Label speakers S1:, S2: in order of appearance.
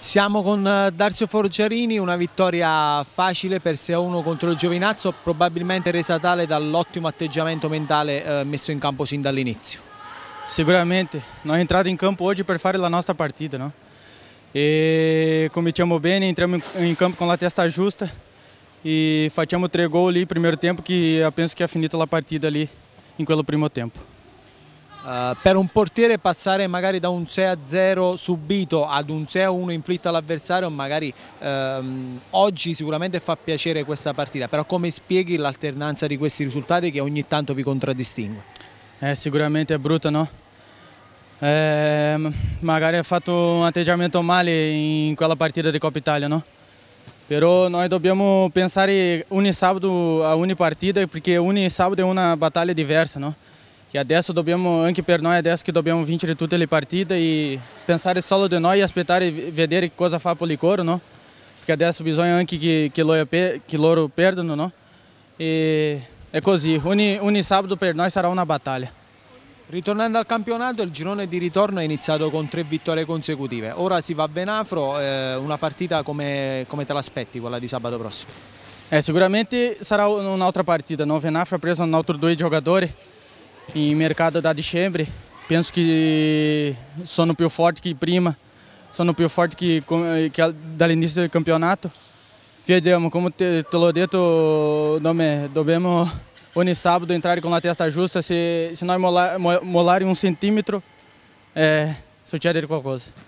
S1: Siamo con eh, Darzio Forgiarini, una vittoria facile per 6-1 contro il Giovinazzo, probabilmente resa tale dall'ottimo atteggiamento mentale eh, messo in campo sin dall'inizio.
S2: Sicuramente, noi entrato in campo oggi per fare la nostra partita, no? E cominciamo bene, entriamo in campo con la testa giusta e facciamo tre gol lì, no primeiro tempo che penso che é finita la partita lì, in quello primo tempo.
S1: Eh, per un portiere passare magari da un 6-0 subito ad un 6-1 inflitto all'avversario magari uh, oggi sicuramente fa piacere questa partita, però come spieghi l'alternanza di questi risultati che ogni tanto vi contraddistingue? Eh, sicuramente è brutto, no? Eh, magari ha fatto un atteggiamento
S2: male in quella partita di Coppa Italia, no? Però noi dobbiamo pensare ogni sabato a ogni partita perché ogni sabato è una battaglia diversa, no? che adesso dobbiamo, anche per noi adesso che dobbiamo vincere tutte le partite e pensare solo di noi e aspettare e vedere cosa fa Policoro, no? Perché adesso bisogna anche che, che, loro, che loro perdono,
S1: no? E è così, ogni, ogni sabato per noi sarà una battaglia. Ritornando al campionato, il girone di ritorno è iniziato con tre vittorie consecutive. Ora si va a Benafro, eh, una partita come, come te l'aspetti quella di sabato prossimo?
S2: Eh, sicuramente sarà un'altra partita, no? Benafro ha preso un altro due giocatori em mercado da dezembro. Penso que sou no pior Forte que prima, sou no pior Forte que, que é da início do campeonato. Fiedemo, como te, te lodeto nome, dobemos hoje sábado entrar com a testa justa, se, se nós molar, molar um centímetro, é, eh, qualquer coisa